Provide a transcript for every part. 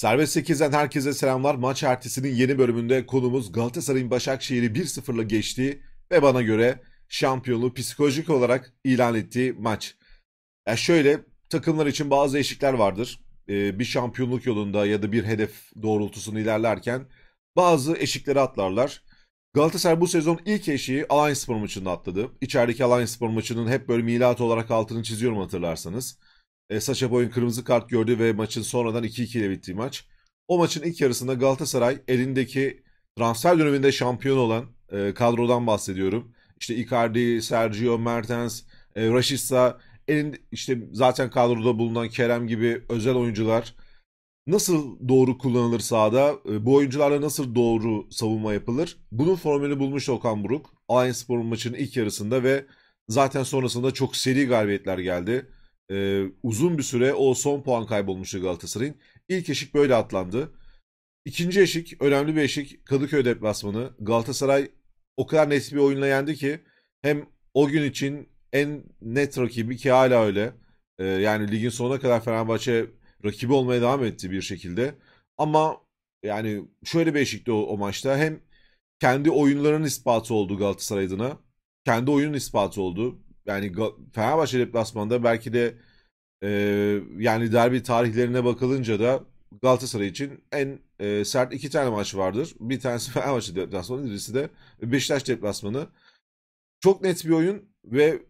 Serbest 8'den herkese selamlar. Maç ertesinin yeni bölümünde konumuz Galatasaray'ın Başakşehir'i 1-0'la geçtiği ve bana göre şampiyonluğu psikolojik olarak ilan ettiği maç. Ya şöyle takımlar için bazı eşikler vardır. Ee, bir şampiyonluk yolunda ya da bir hedef doğrultusunu ilerlerken bazı eşikleri atlarlar. Galatasaray bu sezon ilk eşiği Alanyaspor maçında atladı. İçerideki Alanyaspor maçının hep böyle milat olarak altını çiziyorum hatırlarsanız. E, Saça Boy'un kırmızı kart gördü ve maçın sonradan 2-2 ile bittiği maç. O maçın ilk yarısında Galatasaray elindeki transfer döneminde şampiyon olan e, kadrodan bahsediyorum. İşte Icardi, Sergio Mertens, e, Rashica, elin işte zaten kadroda bulunan Kerem gibi özel oyuncular nasıl doğru kullanılır sahada? E, bu oyuncularla nasıl doğru savunma yapılır? Bunun formülü bulmuş Okan Buruk. Alanyaspor maçının ilk yarısında ve zaten sonrasında çok seri galibiyetler geldi e, uzun bir süre o son puan kaybolmuştu Galatasaray'ın. İlk eşik böyle atlandı. İkinci eşik, önemli bir eşik Kadıköy deplasmanı. Galatasaray o kadar net bir oyunla yendi ki hem o gün için en net rakibi ki hala öyle. E, yani ligin sonuna kadar Fenerbahçe rakibi olmaya devam etti bir şekilde. Ama yani şöyle bir eşikti o, o maçta. Hem kendi oyunlarının ispatı oldu Galatasaray adına. Kendi oyunun ispatı oldu yani Fenerbahçe deplasmanda belki de e, yani derbi tarihlerine bakılınca da Galatasaray için en e, sert iki tane maç vardır. Bir tanesi Fenerbahçe deplasmanı, birisi de Beşiktaş deplasmanı. Çok net bir oyun ve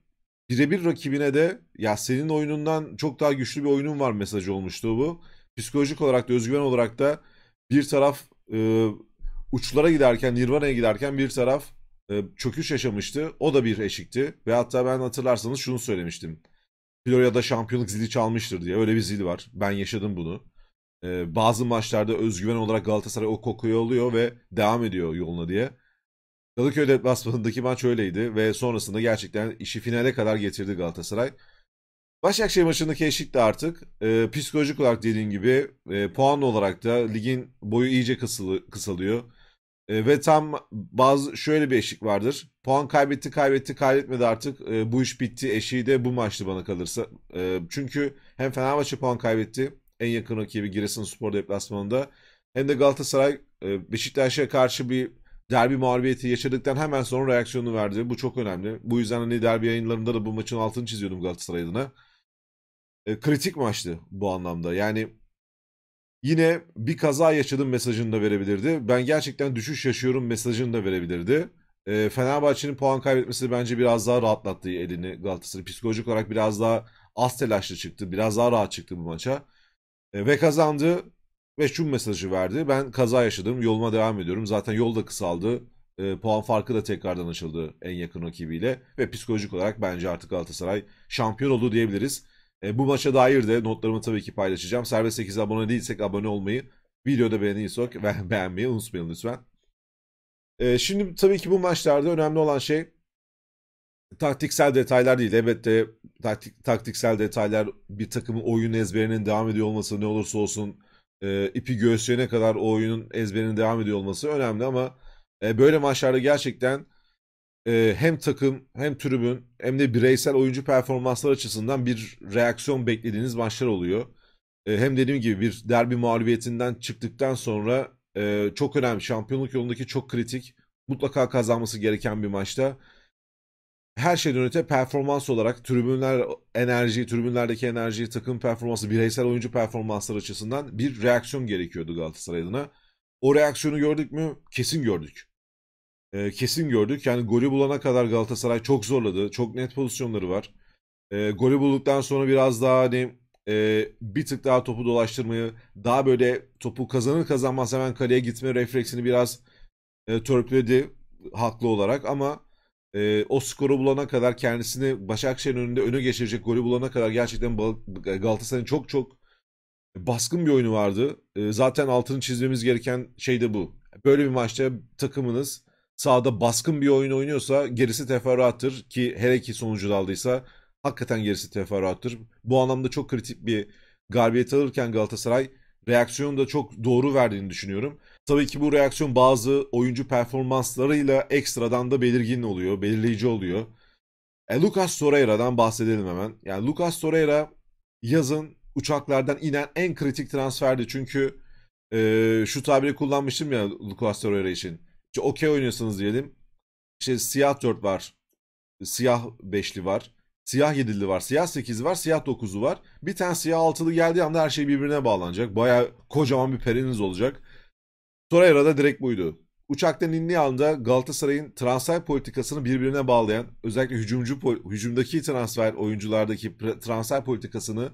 birebir rakibine de ya senin oyunundan çok daha güçlü bir oyunun var mesajı olmuştu bu. Psikolojik olarak da özgüven olarak da bir taraf e, uçlara giderken, Nirvana'ya giderken bir taraf ee, çöküş yaşamıştı. O da bir eşikti. Ve hatta ben hatırlarsanız şunu söylemiştim. Florya'da şampiyonluk zili çalmıştır diye. Öyle bir zil var. Ben yaşadım bunu. Ee, bazı maçlarda özgüven olarak Galatasaray o kokuyu alıyor ve devam ediyor yoluna diye. Kadıköy deplasmanındaki maç öyleydi ve sonrasında gerçekten işi finale kadar getirdi Galatasaray. Başakşehir maçındaki eşik de artık e, psikolojik olarak dediğim gibi e, puan olarak da ligin boyu iyice kısılı, kısalıyor. E, ve tam bazı şöyle bir eşik vardır. Puan kaybetti, kaybetti, kaybetmedi artık. E, bu iş bitti. Eşiği de bu maçtı bana kalırsa. E, çünkü hem Fenerbahçe puan kaybetti. En yakın rakibi Giresunspor deplasmanında. Hem de Galatasaray e, Beşiktaş'a karşı bir derbi mağlubiyeti yaşadıktan hemen sonra reaksiyonunu verdi. Bu çok önemli. Bu yüzden hani derbi yayınlarında da bu maçın altını çiziyordum Galatasaray adına. E, kritik maçtı bu anlamda. Yani Yine bir kaza yaşadım mesajını da verebilirdi. Ben gerçekten düşüş yaşıyorum mesajını da verebilirdi. E, Fenerbahçe'nin puan kaybetmesi bence biraz daha rahatlattı elini Galatasaray. Psikolojik olarak biraz daha az telaşlı çıktı. Biraz daha rahat çıktı bu maça. E, ve kazandı ve şu mesajı verdi. Ben kaza yaşadım. Yoluma devam ediyorum. Zaten yol da kısaldı. E, puan farkı da tekrardan açıldı en yakın rakibiyle. Ve psikolojik olarak bence artık Galatasaray şampiyon oldu diyebiliriz. E, bu maça dair de notlarımı tabii ki paylaşacağım. Serbest 8 abone değilsek abone olmayı, videoda sok ve beğenmeyi unutmayın lütfen. E, şimdi tabii ki bu maçlarda önemli olan şey taktiksel detaylar değil. Elbette taktik, taktiksel detaylar bir takımın oyun ezberinin devam ediyor olması ne olursa olsun e, ipi göğüsleyene kadar o oyunun ezberinin devam ediyor olması önemli ama e, böyle maçlarda gerçekten e, hem takım hem tribün hem de bireysel oyuncu performansları açısından bir reaksiyon beklediğiniz maçlar oluyor. E, hem dediğim gibi bir derbi mağlubiyetinden çıktıktan sonra e, çok önemli şampiyonluk yolundaki çok kritik mutlaka kazanması gereken bir maçta her şeyden öte performans olarak tribünler enerji, tribünlerdeki enerji, takım performansı, bireysel oyuncu performansları açısından bir reaksiyon gerekiyordu Galatasaray adına. O reaksiyonu gördük mü? Kesin gördük. E, kesin gördük. Yani golü bulana kadar Galatasaray çok zorladı. Çok net pozisyonları var. E, golü bulduktan sonra biraz daha hani e, bir tık daha topu dolaştırmayı, daha böyle topu kazanır kazanmaz hemen kaleye gitme refleksini biraz e, törpüledi haklı olarak ama e, o skoru bulana kadar kendisini Başakşehir'in önünde öne geçirecek golü bulana kadar gerçekten Galatasaray'ın çok çok baskın bir oyunu vardı. E, zaten altını çizmemiz gereken şey de bu. Böyle bir maçta takımınız sahada baskın bir oyun oynuyorsa gerisi teferruattır ki her iki sonucu da aldıysa hakikaten gerisi teferruattır. Bu anlamda çok kritik bir galibiyet alırken Galatasaray reaksiyonu da çok doğru verdiğini düşünüyorum. Tabii ki bu reaksiyon bazı oyuncu performanslarıyla ekstradan da belirgin oluyor, belirleyici oluyor. E, Lucas Torreira'dan bahsedelim hemen. Yani Lucas Torreira yazın uçaklardan inen en kritik transferdi çünkü e, şu tabiri kullanmıştım ya Lucas Torreira için. İşte okey oynuyorsanız diyelim. İşte siyah 4 var. Siyah 5'li var. Siyah 7'li var. Siyah 8'li var. Siyah 9'u var. Bir tane siyah 6'lı geldiği anda her şey birbirine bağlanacak. Baya kocaman bir periniz olacak. Torreira'da direkt buydu. Uçaktan indiği anda Galatasaray'ın transfer politikasını birbirine bağlayan özellikle hücumcu hücumdaki transfer oyunculardaki transfer politikasını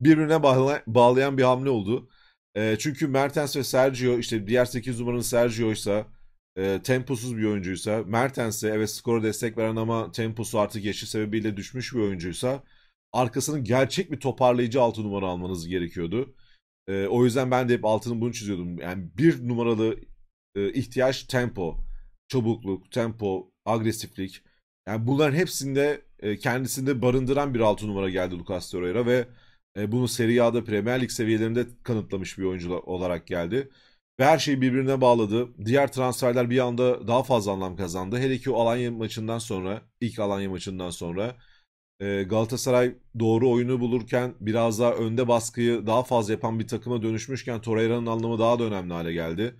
birbirine bağlayan bir hamle oldu. E, çünkü Mertens ve Sergio işte diğer 8 numaranın Sergio ise e, temposuz bir oyuncuysa, Mertens'e evet skoru destek veren ama temposu artık yaşı sebebiyle düşmüş bir oyuncuysa arkasının gerçek bir toparlayıcı 6 numara almanız gerekiyordu. E, o yüzden ben de hep altını bunu çiziyordum. Yani bir numaralı e, ihtiyaç tempo, çabukluk, tempo, agresiflik. Yani bunların hepsinde e, kendisinde barındıran bir 6 numara geldi Lucas Torreira ve e, bunu Serie A'da Premier Lig seviyelerinde kanıtlamış bir oyuncu olarak geldi ve her şeyi birbirine bağladı. Diğer transferler bir anda daha fazla anlam kazandı. Hele ki o Alanya maçından sonra, ilk Alanya maçından sonra e, Galatasaray doğru oyunu bulurken biraz daha önde baskıyı daha fazla yapan bir takıma dönüşmüşken Torreira'nın anlamı daha da önemli hale geldi.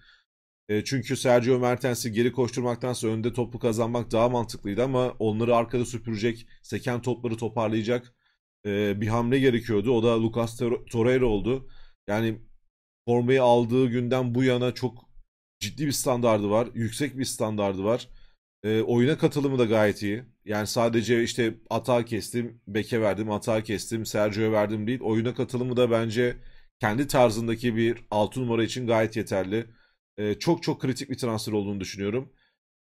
E, çünkü Sergio Mertens'i geri koşturmaktansa önde topu kazanmak daha mantıklıydı ama onları arkada süpürecek, seken topları toparlayacak e, bir hamle gerekiyordu. O da Lucas Torreira oldu. Yani formayı aldığı günden bu yana çok ciddi bir standardı var. Yüksek bir standardı var. E, oyuna katılımı da gayet iyi. Yani sadece işte atağı kestim, beke verdim, atağı kestim, Sergio'ya verdim değil. Oyuna katılımı da bence kendi tarzındaki bir 6 numara için gayet yeterli. E, çok çok kritik bir transfer olduğunu düşünüyorum.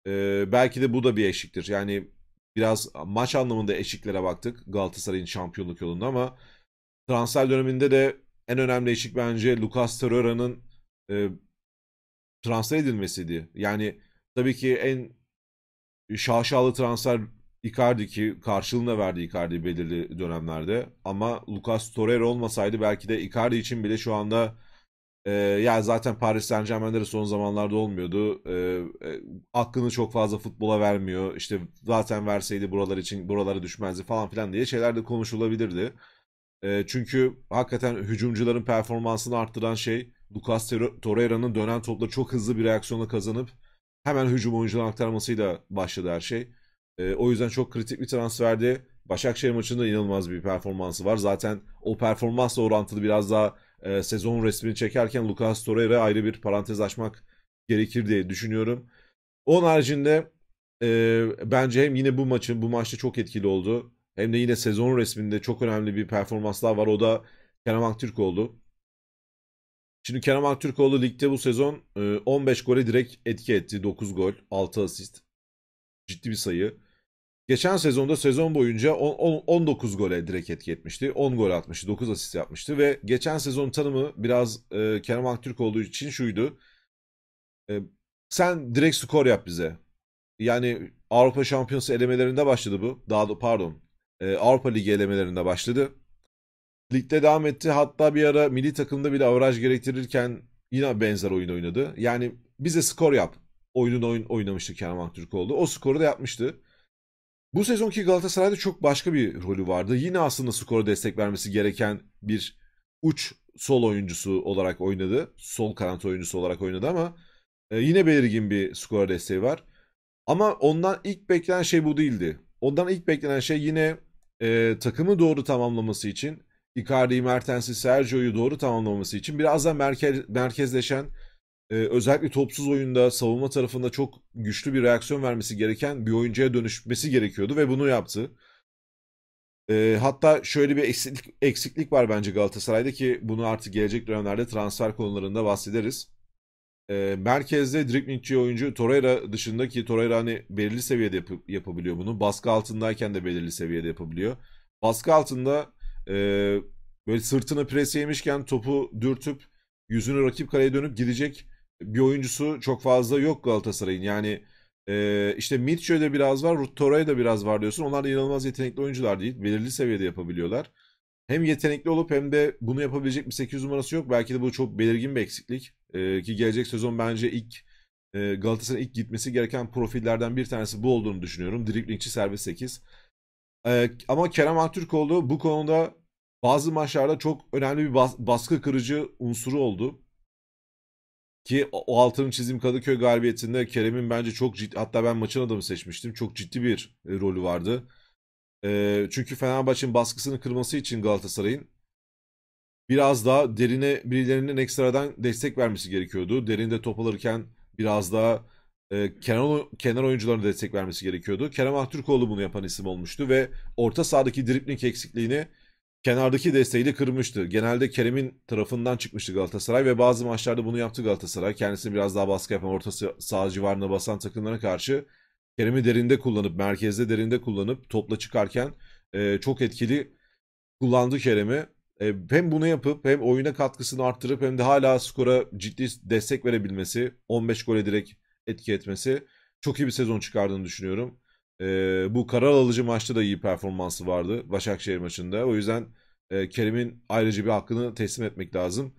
E, belki de bu da bir eşiktir. Yani biraz maç anlamında eşiklere baktık Galatasaray'ın şampiyonluk yolunda ama transfer döneminde de en önemli değişik bence Lucas Torreira'nın e, transfer edilmesiydi. Yani tabii ki en şaşalı transfer Icardi ki karşılığına verdi Icardi belirli dönemlerde. Ama Lucas Torreira olmasaydı belki de Icardi için bile şu anda e, yani zaten Paris Saint Germain'de de son zamanlarda olmuyordu. E, e, aklını çok fazla futbola vermiyor. İşte zaten verseydi buralar için buralara düşmezdi falan filan diye şeyler de konuşulabilirdi. E, çünkü hakikaten hücumcuların performansını arttıran şey Lucas Torreira'nın dönen topla çok hızlı bir reaksiyonla kazanıp hemen hücum oyuncularına aktarmasıyla başladı her şey. E, o yüzden çok kritik bir transferdi. Başakşehir maçında inanılmaz bir performansı var. Zaten o performansla orantılı biraz daha e, sezon resmini çekerken Lucas Torreira ayrı bir parantez açmak gerekir diye düşünüyorum. Onun haricinde e, bence hem yine bu maçın bu maçta çok etkili oldu. Hem de yine sezon resminde çok önemli bir performans daha var. O da Kerem Aktürkoğlu. Şimdi Kerem Aktürkoğlu ligde bu sezon 15 e, gole direkt etki etti. 9 gol, 6 asist. Ciddi bir sayı. Geçen sezonda sezon boyunca 10, 19 gole direkt etki etmişti. 10 gol atmıştı, 9 asist yapmıştı ve geçen sezon tanımı biraz e, Kerem Aktürkoğlu için şuydu. E, sen direkt skor yap bize. Yani Avrupa Şampiyonası elemelerinde başladı bu. Daha da pardon e, Avrupa Ligi elemelerinde başladı. Ligde devam etti. Hatta bir ara milli takımda bile avaraj gerektirirken yine benzer oyun oynadı. Yani bize skor yap. Oyunun oyun oynamıştı Kerem Aktürkoğlu. O skoru da yapmıştı. Bu sezonki Galatasaray'da çok başka bir rolü vardı. Yine aslında skora destek vermesi gereken bir uç sol oyuncusu olarak oynadı. Sol kanat oyuncusu olarak oynadı ama e, yine belirgin bir skora desteği var. Ama ondan ilk beklenen şey bu değildi. Ondan ilk beklenen şey yine e, takımı doğru tamamlaması için Icardi, Mertens'i, Sergio'yu doğru tamamlaması için biraz da merkez, merkezleşen e, özellikle topsuz oyunda savunma tarafında çok güçlü bir reaksiyon vermesi gereken bir oyuncuya dönüşmesi gerekiyordu ve bunu yaptı. E, hatta şöyle bir eksiklik, eksiklik var bence Galatasaray'da ki bunu artık gelecek dönemlerde transfer konularında bahsederiz. E, merkezde driblingçi oyuncu Torreira dışındaki Torreira hani belirli seviyede yap yapabiliyor bunu. Baskı altındayken de belirli seviyede yapabiliyor. Baskı altında e, böyle sırtını pres yemişken topu dürtüp yüzünü rakip kaleye dönüp gidecek bir oyuncusu çok fazla yok Galatasaray'ın. Yani e, işte Mitchell'de biraz var, Torreira'da biraz var diyorsun. Onlar da inanılmaz yetenekli oyuncular değil. Belirli seviyede yapabiliyorlar. Hem yetenekli olup hem de bunu yapabilecek bir 8 numarası yok. Belki de bu çok belirgin bir eksiklik. E, ki gelecek sezon bence ilk e, Galatasaray'ın ilk gitmesi gereken profillerden bir tanesi bu olduğunu düşünüyorum. Driblingçi serbest 8. E, ee, ama Kerem Aktürkoğlu bu konuda bazı maçlarda çok önemli bir bas- baskı kırıcı unsuru oldu. Ki o altının çizim Kadıköy galibiyetinde Kerem'in bence çok ciddi hatta ben maçın adamı seçmiştim. Çok ciddi bir e, rolü vardı. E, çünkü Fenerbahçe'nin baskısını kırması için Galatasaray'ın biraz daha derine birilerinin ekstradan destek vermesi gerekiyordu. Derinde top alırken biraz daha e, kenar, kenar oyuncularına destek vermesi gerekiyordu. Kerem Aktürkoğlu bunu yapan isim olmuştu ve orta sahadaki dripling eksikliğini kenardaki desteğiyle kırmıştı. Genelde Kerem'in tarafından çıkmıştı Galatasaray ve bazı maçlarda bunu yaptı Galatasaray. Kendisini biraz daha baskı yapan orta saha civarına basan takımlara karşı Kerem'i derinde kullanıp, merkezde derinde kullanıp topla çıkarken e, çok etkili kullandı Kerem'i. Ee, hem bunu yapıp hem oyuna katkısını arttırıp hem de hala skora ciddi destek verebilmesi, 15 gole direkt etki etmesi çok iyi bir sezon çıkardığını düşünüyorum. E, bu karar alıcı maçta da iyi performansı vardı Başakşehir maçında. O yüzden e, Kerim'in ayrıca bir hakkını teslim etmek lazım.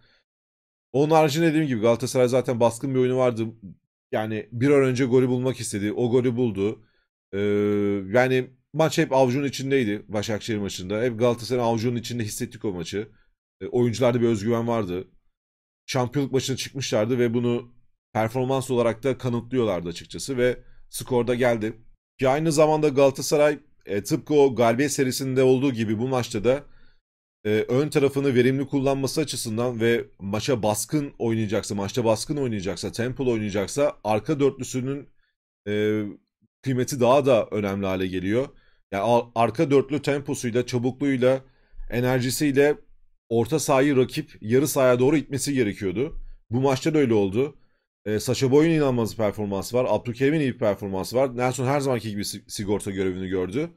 Onun haricinde dediğim gibi Galatasaray zaten baskın bir oyunu vardı. Yani bir an önce golü bulmak istedi. O golü buldu. E, yani maç hep avucun içindeydi Başakşehir maçında. Hep Galatasaray avucunun içinde hissettik o maçı. E, oyuncularda bir özgüven vardı. Şampiyonluk maçına çıkmışlardı ve bunu performans olarak da kanıtlıyorlardı açıkçası ve skorda geldi. Ki aynı zamanda Galatasaray e, tıpkı o galibiyet serisinde olduğu gibi bu maçta da e, ön tarafını verimli kullanması açısından ve maça baskın oynayacaksa, maçta baskın oynayacaksa, tempo oynayacaksa arka dörtlüsünün e, kıymeti daha da önemli hale geliyor. Yani arka dörtlü temposuyla, çabukluğuyla, enerjisiyle orta sahayı rakip yarı sahaya doğru itmesi gerekiyordu. Bu maçta da öyle oldu. E, ee, Saşa Boy'un inanılmaz performansı var. Abdülkerim'in iyi bir performansı var. Nelson her zamanki gibi sigorta görevini gördü.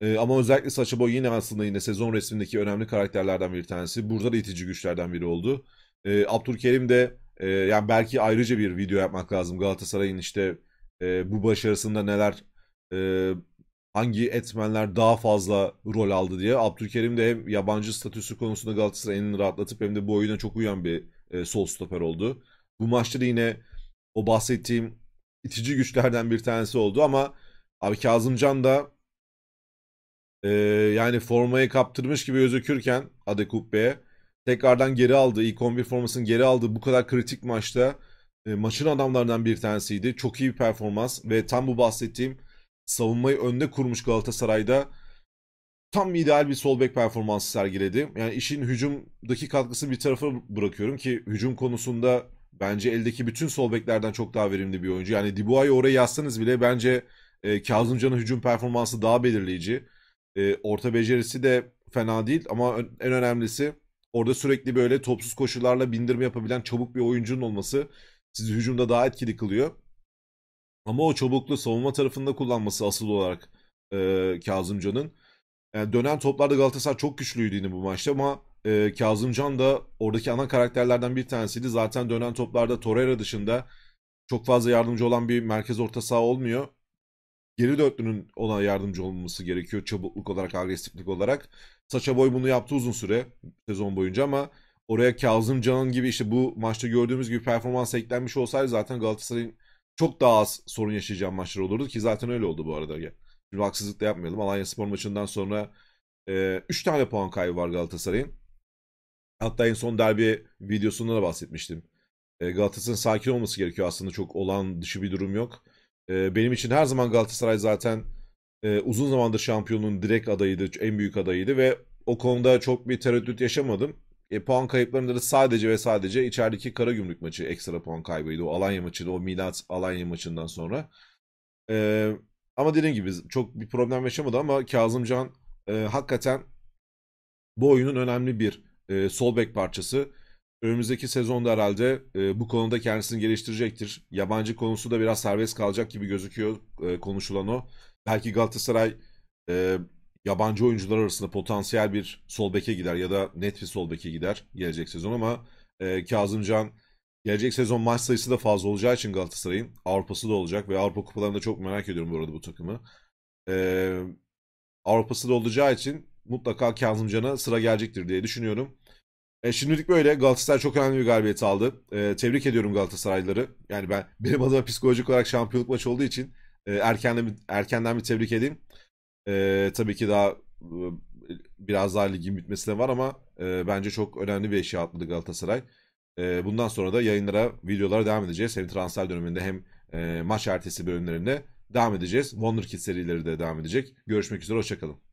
E, ama özellikle Saşa Boy yine aslında yine sezon resmindeki önemli karakterlerden bir tanesi. Burada da itici güçlerden biri oldu. E, Abdülkerim de e, yani belki ayrıca bir video yapmak lazım. Galatasaray'ın işte e, bu başarısında neler e, hangi etmenler daha fazla rol aldı diye. Abdülkerim de hem yabancı statüsü konusunda Galatasaray'ın rahatlatıp hem de bu oyuna çok uyan bir e, sol stoper oldu. Bu maçta da yine o bahsettiğim itici güçlerden bir tanesi oldu ama abi Kazımcan da e, yani formayı kaptırmış gibi gözükürken Adekubbe'ye tekrardan geri aldı. İlk 11 formasını geri aldı. Bu kadar kritik maçta e, maçın adamlarından bir tanesiydi. Çok iyi bir performans ve tam bu bahsettiğim savunmayı önde kurmuş Galatasaray'da tam ideal bir sol bek performansı sergiledi. Yani işin hücumdaki katkısını bir tarafa bırakıyorum ki hücum konusunda bence eldeki bütün sol beklerden çok daha verimli bir oyuncu. Yani Dibuay'ı oraya yazsanız bile bence e, Kazımcan'ın hücum performansı daha belirleyici. E, orta becerisi de fena değil ama en önemlisi orada sürekli böyle topsuz koşularla bindirme yapabilen çabuk bir oyuncunun olması sizi hücumda daha etkili kılıyor. Ama o çabuklu savunma tarafında kullanması asıl olarak e, Kazımcan'ın. Yani dönen toplarda Galatasaray çok güçlüydü yine bu maçta ama e, Kazımcan da oradaki ana karakterlerden bir tanesiydi. Zaten dönen toplarda Torreira dışında çok fazla yardımcı olan bir merkez orta saha olmuyor. Geri dörtlünün ona yardımcı olması gerekiyor çabukluk olarak, agresiflik olarak. Saça Boy bunu yaptı uzun süre sezon boyunca ama oraya Kazımcan'ın gibi işte bu maçta gördüğümüz gibi performans eklenmiş olsaydı zaten Galatasaray'ın çok daha az sorun yaşayacağım maçlar olurdu ki zaten öyle oldu bu arada. Bir haksızlık da yapmayalım. Alanya Spor maçından sonra 3 e, tane puan kaybı var Galatasaray'ın. Hatta en son derbi videosunda da bahsetmiştim. E, Galatasaray'ın sakin olması gerekiyor aslında çok olan dışı bir durum yok. E, benim için her zaman Galatasaray zaten e, uzun zamandır şampiyonun direkt adayıydı, en büyük adayıydı ve o konuda çok bir tereddüt yaşamadım. E, puan kayıplarında da sadece ve sadece içerideki kara Karagümrük maçı ekstra puan kaybıydı. O Alanya maçı o Milat Alanya maçından sonra. E, ama dediğim gibi çok bir problem yaşamadı ama Kazımcan e, hakikaten bu oyunun önemli bir e, sol bek parçası. Önümüzdeki sezonda herhalde e, bu konuda kendisini geliştirecektir. Yabancı konusu da biraz serbest kalacak gibi gözüküyor e, konuşulan o. Belki Galatasaray e, yabancı oyuncular arasında potansiyel bir sol beke gider ya da net bir sol beke gider gelecek sezon ama e, Kazımcan gelecek sezon maç sayısı da fazla olacağı için Galatasaray'ın Avrupa'sı da olacak ve Avrupa kupalarında çok merak ediyorum bu arada bu takımı. E, Avrupa'sı da olacağı için mutlaka Kazımcan'a sıra gelecektir diye düşünüyorum. E, şimdilik böyle Galatasaray çok önemli bir galibiyet aldı. E, tebrik ediyorum Galatasaraylıları. Yani ben benim adıma psikolojik olarak şampiyonluk maçı olduğu için e, erkenden bir, erkenden bir tebrik edeyim. E, tabii ki daha biraz daha ligin bitmesine var ama e, bence çok önemli bir eşya atladı Galatasaray. E, bundan sonra da yayınlara, videolara devam edeceğiz. Hem transfer döneminde hem e, maç ertesi bölümlerinde devam edeceğiz. Wonderkid serileri de devam edecek. Görüşmek üzere, hoşçakalın.